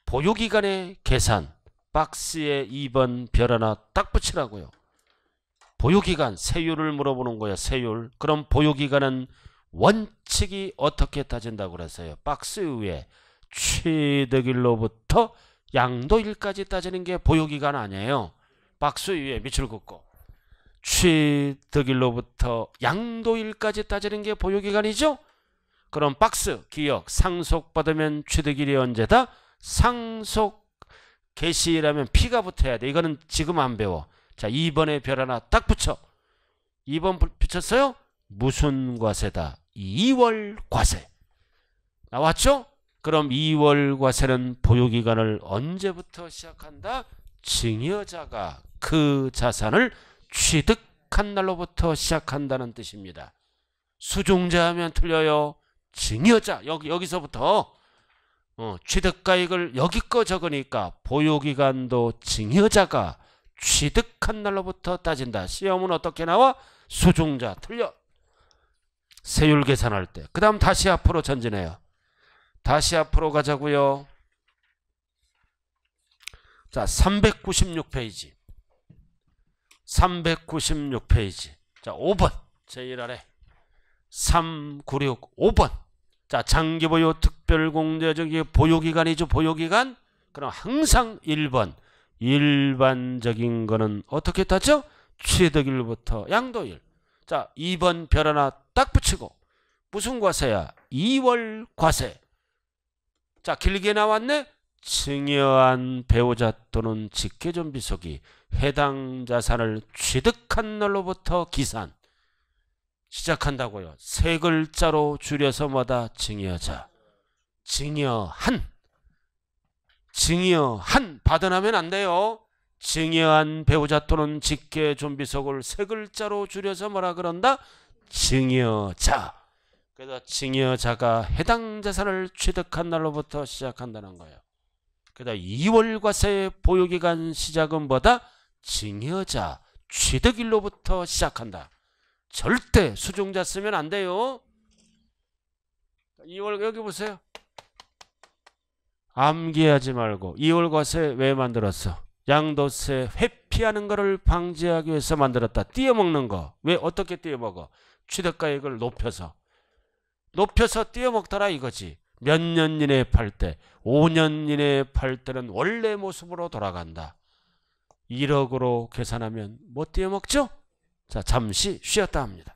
보유기간의 계산 박스에 2번 별 하나 딱 붙이라고요. 보유기간 세율을 물어보는 거야 세율. 그럼 보유기간은 원칙이 어떻게 따진다고 그랬어요. 박스 위에 취득일로부터 양도일까지 따지는 게 보유기간 아니에요. 박스 위에 밑줄 긋고 취득일로부터 양도일까지 따지는 게 보유기간이죠. 그럼 박스 기억 상속받으면 취득일이 언제다? 상속 개시라면 피가 붙어야 돼. 이거는 지금 안 배워. 자 2번에 별 하나 딱 붙여. 2번 붙였어요? 무슨 과세다? 2월 과세. 나왔죠? 그럼 2월 과세는 보유기간을 언제부터 시작한다? 증여자가 그 자산을 취득한 날로부터 시작한다는 뜻입니다. 수중자 하면 틀려요. 증여자 여기, 여기서부터 어, 취득가액을 여기꺼 적으니까 보유기간도 증여자가 취득한 날로부터 따진다. 시험은 어떻게 나와? 수중자 틀려. 세율 계산할 때. 그 다음 다시 앞으로 전진해요. 다시 앞으로 가자고요. 자 396페이지. 396페이지. 자 5번. 제일 아래. 396 5번. 자 장기보유 특 특별공제적 보유기간이죠. 보유기간. 그럼 항상 1번 일반적인 거는 어떻게 탔죠? 취득일부터 양도일. 자 2번 별 하나 딱 붙이고 무슨 과세야? 2월 과세. 자 길게 나왔네. 증여한 배우자 또는 직계존비속이 해당 자산을 취득한 날로부터 기산 시작한다고요. 세 글자로 줄여서 마다 증여자. 증여한 증여한 받아나면 안 돼요. 증여한 배우자 또는 직계 좀비석을세 글자로 줄여서 뭐라 그런다? 증여자. 그래서 증여자가 해당 자산을 취득한 날로부터 시작한다는 거예요. 그래서 2월과세 보유기간 시작은 뭐다? 증여자 취득일로부터 시작한다. 절대 수종자 쓰면 안 돼요. 2월 여기 보세요. 암기하지 말고 이월과세 왜 만들었어? 양도세 회피하는 것을 방지하기 위해서 만들었다. 띄어먹는 거. 왜 어떻게 띄어먹어? 취득가액을 높여서. 높여서 띄어먹더라 이거지. 몇 년 이내에 팔 때, 5년 이내에 팔 때는 원래 모습으로 돌아간다. 1억으로 계산하면 뭐 띄어먹죠? 자, 잠시 쉬었다 합니다.